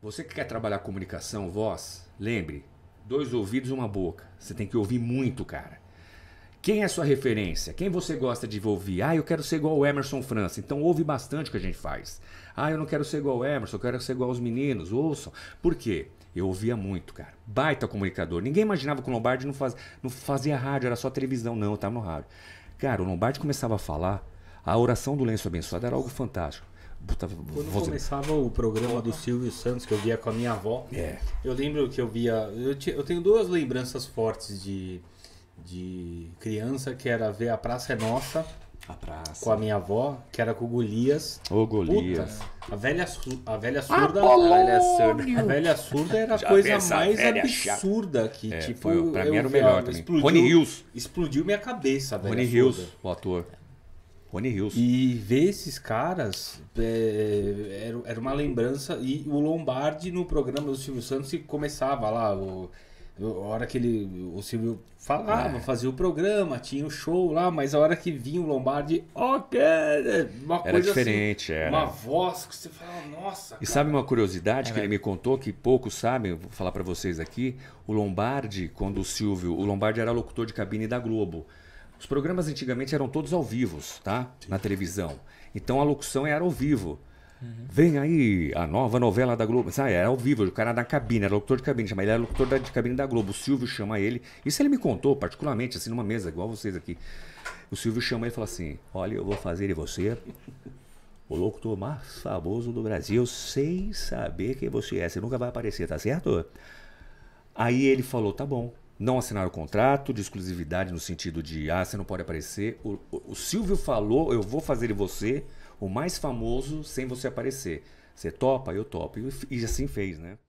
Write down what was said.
Você que quer trabalhar comunicação, voz, lembre, dois ouvidos e uma boca. Você tem que ouvir muito, cara. Quem é sua referência? Quem você gosta de ouvir? Ah, eu quero ser igual o Emerson França. Então ouve bastante o que a gente faz. Ah, eu não quero ser igual o Emerson, eu quero ser igual os meninos. Ouçam. Por quê? Eu ouvia muito, cara. Baita comunicador. Ninguém imaginava que o Lombardi não, faz, não fazia rádio, era só televisão. Não, eu tava no rádio. Cara, o Lombardi começava a falar, a oração do lenço abençoado era algo fantástico. Puta, Quando vou... começava o programa do Silvio Santos, que eu via com a minha avó, é. eu lembro que eu via. Eu, te, eu tenho duas lembranças fortes de, de criança, que era ver a Praça é Nossa. A praça. Com a minha avó, que era com o Golias. Ô, Golias. Puta, a velha, a velha surda. Apolônio. A velha surda. era a coisa mais absurda que, é, tipo. Foi, pra mim era o melhor. Explodiu, também. Explodiu, Rony Hills. Explodiu minha cabeça, velho. Rony surda. Hills, o ator. Rony Hills. E ver esses caras é, era, era uma lembrança. E o Lombardi no programa do Silvio Santos começava lá. O, a hora que ele, o Silvio falava, é. fazia o programa, tinha o show lá, mas a hora que vinha o Lombardi, ó, é Uma cara, era assim, diferente, assim, era. uma voz que você fala, nossa. E cara. sabe uma curiosidade é, que ele me contou que poucos sabem, vou falar para vocês aqui, o Lombardi, quando o Silvio, o Lombardi era locutor de cabine da Globo. Os programas antigamente eram todos ao vivo, tá? Sim. Na televisão. Então a locução era ao vivo. Uhum. Vem aí a nova novela da Globo. Ah, era ao vivo, o cara na cabine, era locutor de cabine, chama ele era locutor de cabine da Globo. O Silvio chama ele. Isso ele me contou, particularmente, assim, numa mesa, igual vocês aqui. O Silvio chama ele e fala assim: Olha, eu vou fazer de você o locutor mais famoso do Brasil sem saber quem você é. Você nunca vai aparecer, tá certo? Aí ele falou: Tá bom não assinaram o contrato de exclusividade no sentido de, ah, você não pode aparecer. O, o, o Silvio falou, eu vou fazer você o mais famoso sem você aparecer. Você topa? Eu topo. E, e assim fez, né?